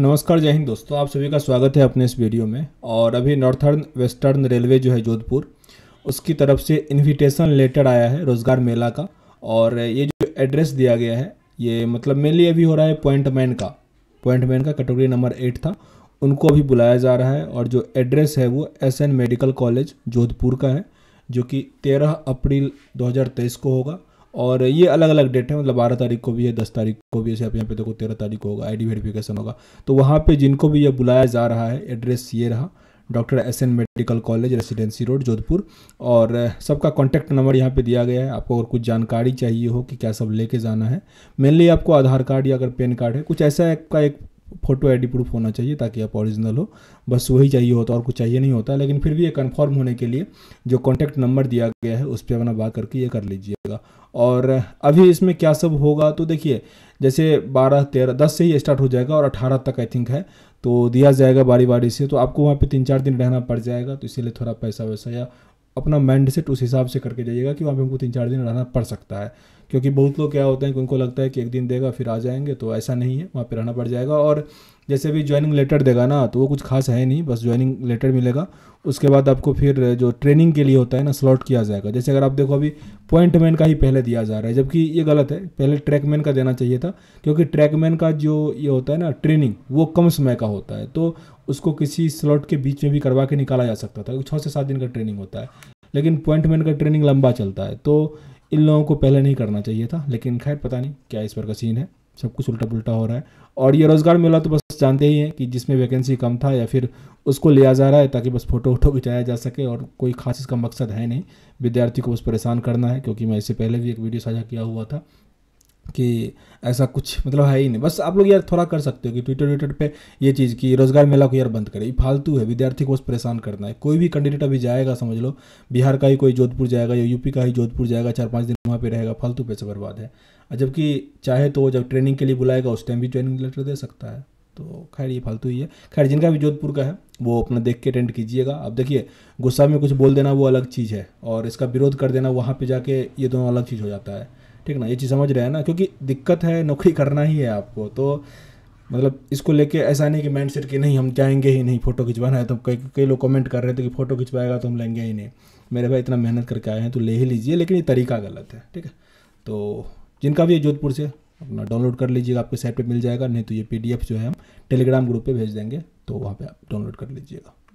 नमस्कार जय हिंद दोस्तों आप सभी का स्वागत है अपने इस वीडियो में और अभी नॉर्थर्न वेस्टर्न रेलवे जो है जोधपुर उसकी तरफ से इनविटेशन लेटर आया है रोज़गार मेला का और ये जो एड्रेस दिया गया है ये मतलब मेनली अभी हो रहा है पॉइंट मैन का पॉइंट मैन का कैटेगरी नंबर एट था उनको अभी बुलाया जा रहा है और जो एड्रेस है वो एस मेडिकल कॉलेज जोधपुर का है जो कि तेरह अप्रैल दो को होगा और ये अलग अलग डेट है मतलब बारह तारीख को भी है दस तारीख को भी है आप यहाँ पे देखो तो तेरह तारीख को होगा आईडी वेरिफिकेशन होगा तो वहाँ पे जिनको भी ये बुलाया जा रहा है एड्रेस ये रहा doctor S N medical college residency road Jodhpur और सबका कॉन्टैक्ट नंबर यहाँ पे दिया गया है आपको अगर कुछ जानकारी चाहिए हो कि क्या सब लेके जाना है मेनली आपको आधार कार्ड या अगर पेन कार्ड है कुछ ऐसा का एक फ़ोटो आईडी प्रूफ होना चाहिए ताकि आप ओरिजिनल हो बस वही चाहिए होता और कुछ चाहिए नहीं होता लेकिन फिर भी ये कंफर्म होने के लिए जो कॉन्टैक्ट नंबर दिया गया है उस पर अपना बात करके ये कर लीजिएगा और अभी इसमें क्या सब होगा तो देखिए जैसे बारह तेरह दस से ही स्टार्ट हो जाएगा और अठारह तक आई थिंक है तो दिया जाएगा बारी बारी से तो आपको वहाँ पर तीन चार दिन रहना पड़ जाएगा तो इसीलिए थोड़ा पैसा वैसा या अपना माइंड सेट उस हिसाब से करके जाइएगा कि वहाँ पे हमको तीन चार दिन रहना पड़ सकता है क्योंकि बहुत लोग क्या होते हैं कि उनको लगता है कि एक दिन देगा फिर आ जाएंगे तो ऐसा नहीं है वहाँ पर रहना पड़ जाएगा और जैसे भी ज्वाइनिंग लेटर देगा ना तो वो कुछ खास है नहीं बस ज्वाइनिंग लेटर मिलेगा उसके बाद आपको फिर जो ट्रेनिंग के लिए होता है ना स्लॉट किया जाएगा जैसे अगर आप देखो अभी पॉइंटमैन का ही पहले दिया जा रहा है जबकि ये गलत है पहले ट्रैकमैन का देना चाहिए था क्योंकि ट्रैकमैन का जो ये होता है ना ट्रेनिंग वो कम समय का होता है तो उसको किसी स्लॉट के बीच में भी करवा के निकाला जा सकता था छः से सात दिन का ट्रेनिंग होता है लेकिन पॉइंटमैन का ट्रेनिंग लंबा चलता है तो इन लोगों को पहले नहीं करना चाहिए था लेकिन खैर पता नहीं क्या इस पर का सीन है सब कुछ उल्टा पुलटा हो रहा है और ये रोज़गार मेला तो बस जानते ही हैं कि जिसमें वैकेंसी कम था या फिर उसको लिया जा रहा है ताकि बस फ़ोटो वोटो खिंचाया जा सके और कोई खास इसका मकसद है नहीं विद्यार्थी को बस परेशान करना है क्योंकि मैं इससे पहले भी एक वीडियो साझा किया हुआ था कि ऐसा कुछ मतलब है ही नहीं बस आप लोग यार थोड़ा कर सकते हो कि ट्विटर ट्विटर पे ये चीज़ कि रोजगार मेला को यार बंद करे ये फालतू है विद्यार्थी को बस परेशान करना है कोई भी कैंडिडेट अभी जाएगा समझ लो बिहार का ही कोई जोधपुर जाएगा या यूपी का ही जोधपुर जाएगा चार पाँच दिन वहाँ पर रहेगा फालतू पैसे बर्बाद है जबकि चाहे तो जब ट्रेनिंग के लिए बुलाएगा उस टाइम भी ट्रेनिंग लेटर दे सकता है तो खैर ये फालतू ही है खैर जिनका भी जोधपुर का है वो अपना देख के अटेंड कीजिएगा अब देखिए गुस्सा में कुछ बोल देना वो अलग चीज़ है और इसका विरोध कर देना वहाँ पे जाके ये दोनों अलग चीज़ हो जाता है ठीक ना ये चीज़ समझ रहे हैं ना क्योंकि दिक्कत है नौकरी करना ही है आपको तो मतलब इसको लेके ऐसा नहीं कि माइंड सेट कि नहीं हम जाएंगे ही नहीं फ़ोटो खिंचवाना है तो कई कई लोग कमेंट कर रहे थे कि फ़ोटो खिंचवाएगा तो हम लेंगे ही नहीं मेरे भाई इतना मेहनत करके आए हैं तो ले ही लीजिए लेकिन ये तरीका गलत है ठीक है तो जिनका भी है जोधपुर से अपना डाउनलोड कर लीजिएगा आपके साइट पर मिल जाएगा नहीं तो ये पी जो है हम टेलीग्राम ग्रुप पर भेज देंगे तो वहाँ पर आप डाउनलोड कर लीजिएगा